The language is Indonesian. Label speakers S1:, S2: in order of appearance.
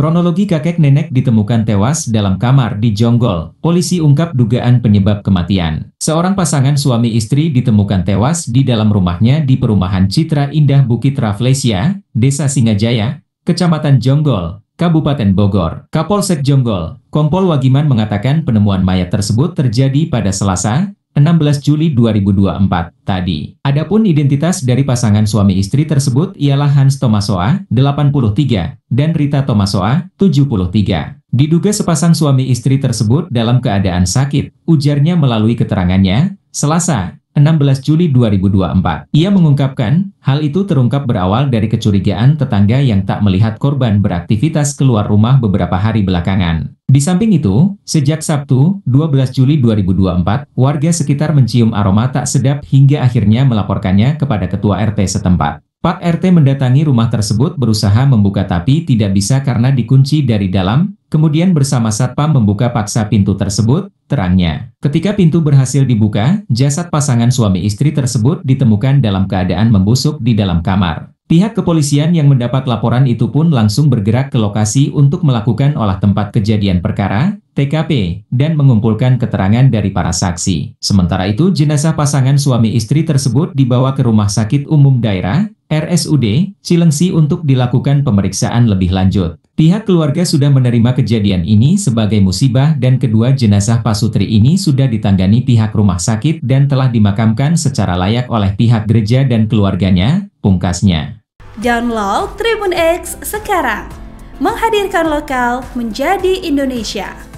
S1: Kronologi kakek nenek ditemukan tewas dalam kamar di Jonggol. Polisi ungkap dugaan penyebab kematian. Seorang pasangan suami istri ditemukan tewas di dalam rumahnya di perumahan Citra Indah Bukit Raflesia, Desa Singajaya, Kecamatan Jonggol, Kabupaten Bogor. Kapolsek Jonggol, Kompol Wagiman mengatakan penemuan mayat tersebut terjadi pada Selasa, 16 Juli 2024 tadi. Adapun identitas dari pasangan suami istri tersebut ialah Hans Tomasoa, 83, dan Rita Tomasoa, 73. Diduga sepasang suami istri tersebut dalam keadaan sakit, ujarnya melalui keterangannya, Selasa, 16 Juli 2024. Ia mengungkapkan, hal itu terungkap berawal dari kecurigaan tetangga yang tak melihat korban beraktivitas keluar rumah beberapa hari belakangan. Di samping itu, sejak Sabtu, 12 Juli 2024, warga sekitar mencium aroma tak sedap hingga akhirnya melaporkannya kepada Ketua RT setempat. Pak RT mendatangi rumah tersebut berusaha membuka tapi tidak bisa karena dikunci dari dalam, kemudian bersama Satpam membuka paksa pintu tersebut, terangnya. Ketika pintu berhasil dibuka, jasad pasangan suami istri tersebut ditemukan dalam keadaan membusuk di dalam kamar. Pihak kepolisian yang mendapat laporan itu pun langsung bergerak ke lokasi untuk melakukan olah tempat kejadian perkara, TKP, dan mengumpulkan keterangan dari para saksi. Sementara itu, jenazah pasangan suami istri tersebut dibawa ke Rumah Sakit Umum Daerah, RSUD Cilengsi untuk dilakukan pemeriksaan lebih lanjut. Pihak keluarga sudah menerima kejadian ini sebagai musibah dan kedua jenazah pasutri ini sudah ditangani pihak rumah sakit dan telah dimakamkan secara layak oleh pihak gereja dan keluarganya, pungkasnya.
S2: Download Tribun X sekarang. Menghadirkan lokal menjadi Indonesia.